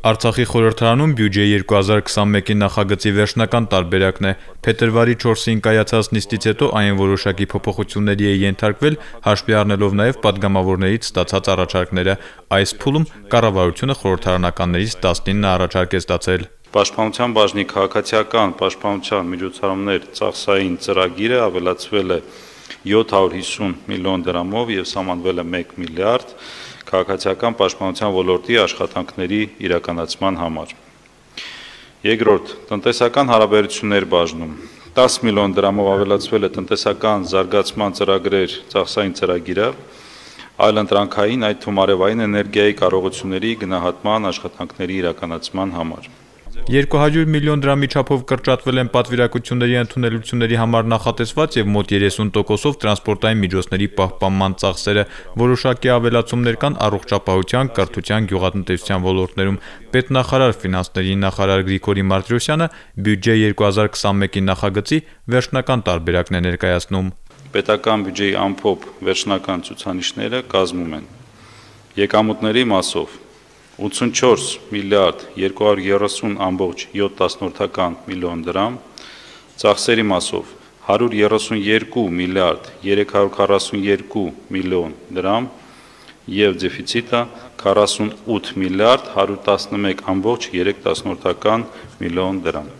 Արցախի խորհրդարանում բյուջե 2021-ի նախագծի վերջնական տարբերակն է։ Փետրվարի 4-ին կայացած նիստից հետո այն որոշակի փոփոխությունների է ենթարկվել, հաշվի առնելով նաև падգամավորներից ստացած առաջարկները։ Այս փուլում կառավարությունը խորհրդարանականներից 19 առաջարկ է ստացել։ Պաշտպանության բաժնի քաղաքացիական պաշտպանության միջոցառումներ ծախսային ծրագիրը ավելացվել է 1 750 միլիոն դրամով եւ սահմանվել է 1 միլիարդ քաղաքացիական պաշտպանության ոլորտի աշխատանքների իրականացման համար։ Երկրորդ՝ տնտեսական հարաբերություններ բաժնում 10 միլիոն դրամով ավելացվել է տնտեսական զարգացման ծրագրեր ծախսային ծրագիրը, այլ ընտրանքային, այդ թվում արևային էներգիայի կարողությունների գնահատման աշխատանքների իրականացման համար։ 200 միլիոն դրամի չափով կրճատվել են պատվիրակությունների ընդունելությունների համար նախատեսված եւ մոտ 30%-ով տրանսպորտային միջոցների պահպանման ծախսերը։ Որոշակի ավելացումներ կան առողջապահության, կրթության, գյուղատնտեսության ոլորտներում։ Պետնախարար ֆինանսների նախարար Գրիգորի Մարտիրոսյանը բյուջե 2021-ի նախագծի վերջնական տարբերակն է ներկայացնում։ Պետական բյուջեի ամփոփ վերջնական ցուցանիշները կազմում են եկամուտների մասով 84 միլիարդ 230.7 միլիոն դրամ, ծախսերի մասով 132 միլիարդ 342 միլիոն դրամ և դեվիցիտը 48 միլիարդ 111.3 միլիոն դրամ։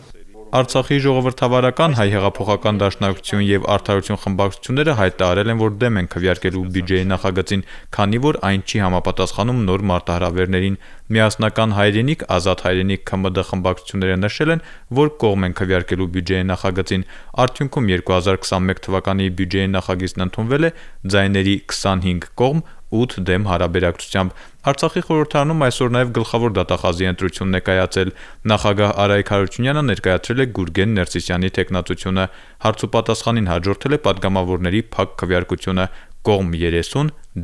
Արցախի ժողովրդավարական հայ հեղափոխական դաշնակցություն եւ արդարություն խմբակցությունները հայտարարել են, որ դեմ են քվյարկելու բյուջեի նախագծին, քանի որ այն չի համապատասխանում նոր մարտահրավերներին։ Միասնական հայրենիք, ազատ հայրենիք ՔՄԴ խմբակցությունները նշել են, որ կողմ են քվյարկելու բյուջեի նախագծին։ Արդյունքում 2021 թվականի բյուջեի նախագիծն ընդունվել է ձայների 25 կողմ, 8 դեմ հարաբերակցությամբ։ Արցախի խորհրդարանում այսօր նաև գլխավոր դատախազի ընտրությունն է կայացել։ Նախագահ Արայք Հարությունյանը ներկայացրել է Գուրգեն Ներսիսյանի տեխնացությունը, հարցուպատասխանին հաջորդել է падգամավորների փակ քվեարկությունը կողմ 30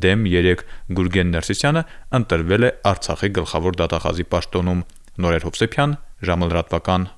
դեմ 3 Գուրգեն Ներսիսյանը ընտրվել է Արցախի գլխավոր դատախազի պաշտոնում։ Նորեր Հովսեփյան, ժամը լրատվական